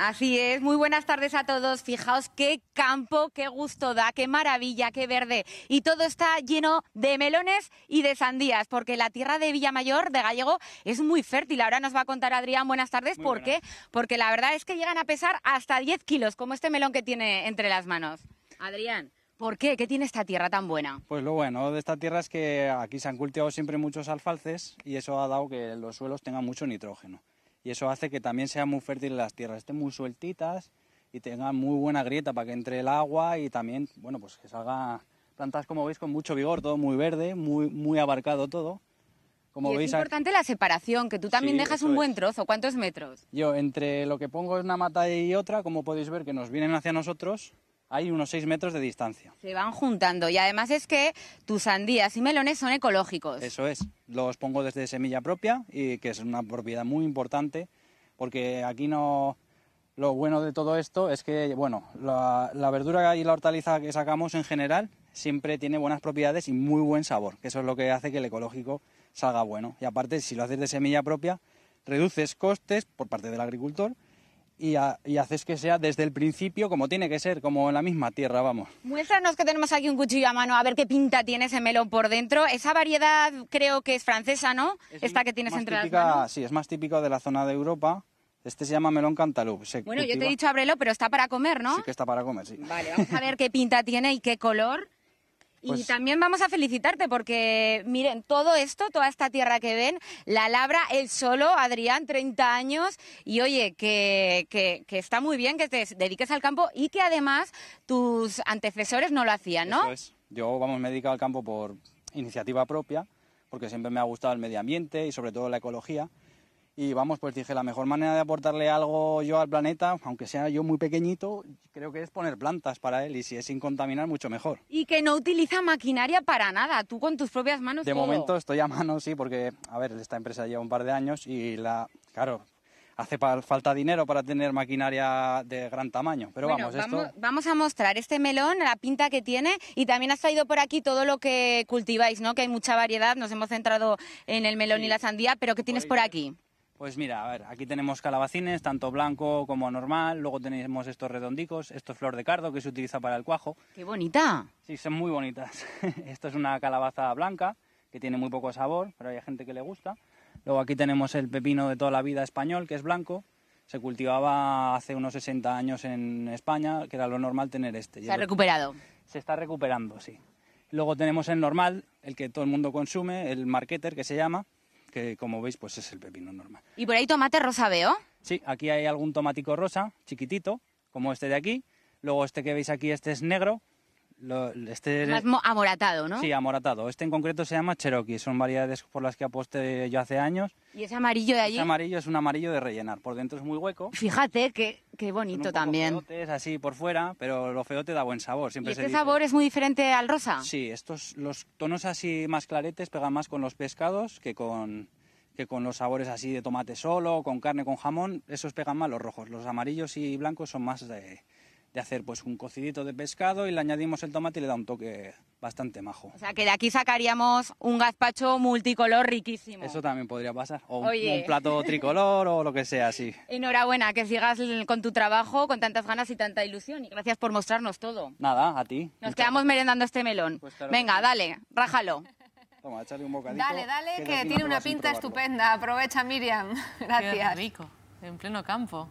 Así es, muy buenas tardes a todos. Fijaos qué campo, qué gusto da, qué maravilla, qué verde. Y todo está lleno de melones y de sandías, porque la tierra de Villamayor, de Gallego, es muy fértil. Ahora nos va a contar Adrián, buenas tardes, ¿por qué? Porque la verdad es que llegan a pesar hasta 10 kilos, como este melón que tiene entre las manos. Adrián. ¿Por qué? ¿Qué tiene esta tierra tan buena? Pues lo bueno de esta tierra es que aquí se han cultivado siempre muchos alfalces y eso ha dado que los suelos tengan mucho nitrógeno y eso hace que también sean muy fértiles las tierras, estén muy sueltitas y tengan muy buena grieta para que entre el agua y también, bueno, pues que salga plantas como veis con mucho vigor, todo muy verde, muy, muy abarcado todo. Como y veis, es importante la separación, que tú también dejas un buen trozo. ¿Cuántos metros? Yo, entre lo que pongo es una mata y otra, como podéis ver, que nos vienen hacia nosotros, hay unos 6 metros de distancia. Se van juntando y además es que tus sandías y melones son ecológicos. Eso es, los pongo desde semilla propia y que es una propiedad muy importante porque aquí no... Lo bueno de todo esto es que, bueno, la verdura y la hortaliza que sacamos en general siempre tiene buenas propiedades y muy buen sabor, que eso es lo que hace que el ecológico salga bueno. Y aparte, si lo haces de semilla propia, reduces costes por parte del agricultor y, haces que sea desde el principio como tiene que ser, como en la misma tierra, vamos. Muéstranos que tenemos aquí un cuchillo a mano, a ver qué pinta tiene ese melón por dentro. Esa variedad creo que es francesa, ¿no? Esta que tienes entre las manos. Sí, es más típico de la zona de Europa. Este se llama melón cantaloupe. bueno, yo te he dicho abrelo pero está para comer, ¿no? Sí que está para comer, sí. Vale, vamos a ver qué pinta tiene y qué color. Y pues también vamos a felicitarte porque, miren, todo esto, toda esta tierra que ven, la labra él solo, Adrián, 30 años, y oye, que, está muy bien que te dediques al campo y que además tus antecesores no lo hacían, ¿no? Eso Yo, vamos, me he dedicado al campo por iniciativa propia, porque siempre me ha gustado el medio ambiente y sobre todo la ecología. Y vamos, pues dije, la mejor manera de aportarle algo yo al planeta, aunque sea yo muy pequeñito, creo que es poner plantas para él y si es sin contaminar, mucho mejor. Y que no utiliza maquinaria para nada, tú con tus propias manos. De momento estoy a mano, sí, porque, a ver, esta empresa lleva un par de años y la, claro, hace falta dinero para tener maquinaria de gran tamaño. Pero vamos, esto... vamos, a mostrar este melón, la pinta que tiene y también has traído por aquí todo lo que cultiváis, ¿no? Que hay mucha variedad, nos hemos centrado en el melón y la sandía, pero ¿qué tienes por aquí? Pues mira, a ver, aquí tenemos calabacines, tanto blanco como normal. Luego tenemos estos redondicos, esto es flor de cardo que se utiliza para el cuajo. ¡Qué bonita! Sí, son muy bonitas. esto es una calabaza blanca que tiene muy poco sabor, pero hay gente que le gusta. Luego aquí tenemos el pepino de toda la vida español, que es blanco. Se cultivaba hace unos 60 años en España, que era lo normal tener este. Se ha recuperado. Se está recuperando, sí. Luego tenemos el normal, el que todo el mundo consume, el marketer que se llama, que como veis pues es el pepino normal. ¿Y por ahí tomate rosa veo? Sí, aquí hay algún tomatico rosa, chiquitito, como este de aquí. Luego este que veis aquí, este es negro, este, Más amoratado, ¿no? Sí, amoratado. Este en concreto se llama Cherokee. Son variedades por las que aposté yo hace años. ¿Y ese amarillo de allí? Ese amarillo es un amarillo de rellenar. Por dentro es muy hueco. Fíjate qué, qué bonito también. Es así por fuera, pero lo feo te da buen sabor. Siempre ¿Y este sabor es muy diferente al rosa? Sí, estos, los tonos así más claretes pegan más con los pescados que con, que con los sabores así de tomate solo, con carne, con jamón, esos pegan más los rojos. Los amarillos y blancos son más de, de hacer pues un cocidito de pescado y le añadimos el tomate y le da un toque bastante majo. O sea, que de aquí sacaríamos un gazpacho multicolor riquísimo. Eso también podría pasar, o un plato tricolor o lo que sea, sí. Enhorabuena, que sigas con tu trabajo con tantas ganas y tanta ilusión y gracias por mostrarnos todo. Nada, a ti. Nos quedamos merendando este melón. Pues Venga, dale, rájalo. Toma, échale un bocadito. Dale, dale, que, tiene una pinta estupenda. Aprovecha, Miriam. Gracias. rico, en pleno campo.